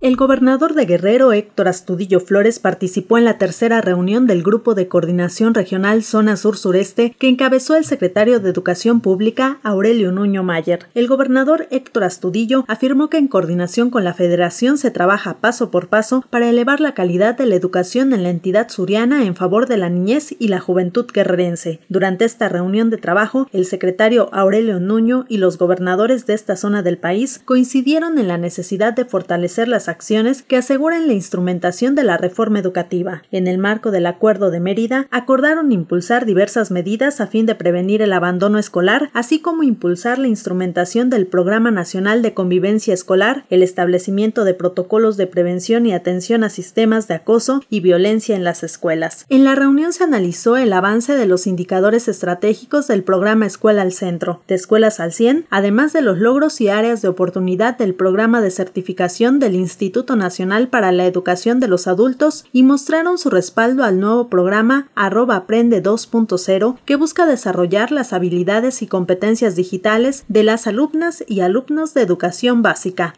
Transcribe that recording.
El gobernador de Guerrero, Héctor Astudillo Flores, participó en la tercera reunión del Grupo de Coordinación Regional Zona Sur-Sureste que encabezó el secretario de Educación Pública, Aurelio Nuño Mayer. El gobernador Héctor Astudillo afirmó que en coordinación con la Federación se trabaja paso por paso para elevar la calidad de la educación en la entidad suriana en favor de la niñez y la juventud guerrerense. Durante esta reunión de trabajo, el secretario Aurelio Nuño y los gobernadores de esta zona del país coincidieron en la necesidad de fortalecer las acciones que aseguren la instrumentación de la reforma educativa. En el marco del Acuerdo de Mérida, acordaron impulsar diversas medidas a fin de prevenir el abandono escolar, así como impulsar la instrumentación del Programa Nacional de Convivencia Escolar, el establecimiento de protocolos de prevención y atención a sistemas de acoso y violencia en las escuelas. En la reunión se analizó el avance de los indicadores estratégicos del programa Escuela al Centro, de Escuelas al 100, además de los logros y áreas de oportunidad del programa de certificación del Instituto Instituto Nacional para la Educación de los Adultos y mostraron su respaldo al nuevo programa arroba aprende 2.0 que busca desarrollar las habilidades y competencias digitales de las alumnas y alumnos de educación básica